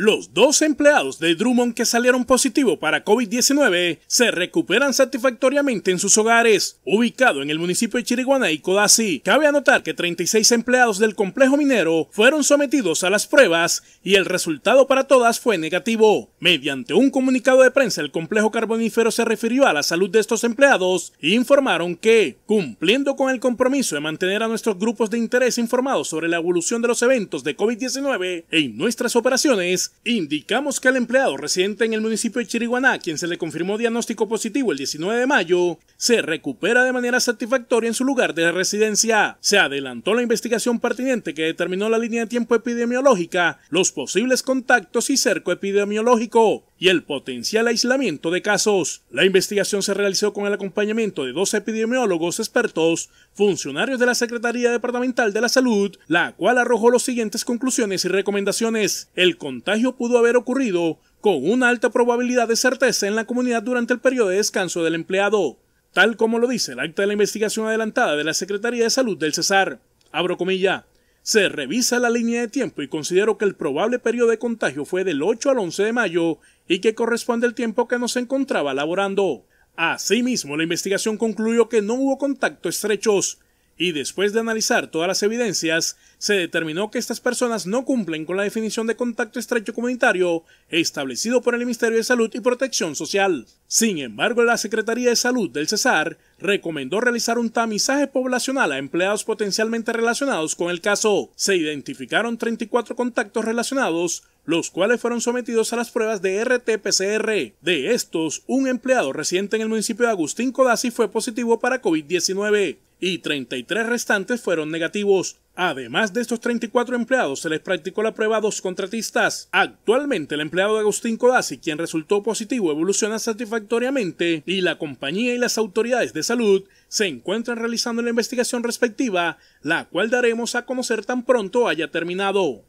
Los dos empleados de Drummond que salieron positivo para COVID-19 se recuperan satisfactoriamente en sus hogares, ubicado en el municipio de Chiriguana y Codazzi. Cabe anotar que 36 empleados del complejo minero fueron sometidos a las pruebas y el resultado para todas fue negativo. Mediante un comunicado de prensa, el complejo carbonífero se refirió a la salud de estos empleados e informaron que, cumpliendo con el compromiso de mantener a nuestros grupos de interés informados sobre la evolución de los eventos de COVID-19 en nuestras operaciones, Indicamos que el empleado residente en el municipio de Chiriguaná, quien se le confirmó diagnóstico positivo el 19 de mayo, se recupera de manera satisfactoria en su lugar de residencia. Se adelantó la investigación pertinente que determinó la línea de tiempo epidemiológica, los posibles contactos y cerco epidemiológico y el potencial aislamiento de casos. La investigación se realizó con el acompañamiento de dos epidemiólogos expertos, funcionarios de la Secretaría Departamental de la Salud, la cual arrojó las siguientes conclusiones y recomendaciones. El contagio pudo haber ocurrido con una alta probabilidad de certeza en la comunidad durante el periodo de descanso del empleado, tal como lo dice el acta de la investigación adelantada de la Secretaría de Salud del Cesar. Abro comilla. Se revisa la línea de tiempo y considero que el probable periodo de contagio fue del 8 al 11 de mayo y que corresponde al tiempo que nos encontraba laborando. Asimismo, la investigación concluyó que no hubo contacto estrechos y después de analizar todas las evidencias, se determinó que estas personas no cumplen con la definición de contacto estrecho comunitario establecido por el Ministerio de Salud y Protección Social. Sin embargo, la Secretaría de Salud del Cesar recomendó realizar un tamizaje poblacional a empleados potencialmente relacionados con el caso. Se identificaron 34 contactos relacionados, los cuales fueron sometidos a las pruebas de RT-PCR. De estos, un empleado residente en el municipio de Agustín Codazzi fue positivo para COVID-19 y 33 restantes fueron negativos. Además de estos 34 empleados, se les practicó la prueba a dos contratistas. Actualmente, el empleado de Agustín Codazzi, quien resultó positivo, evoluciona satisfactoriamente y la compañía y las autoridades de salud se encuentran realizando la investigación respectiva, la cual daremos a conocer tan pronto haya terminado.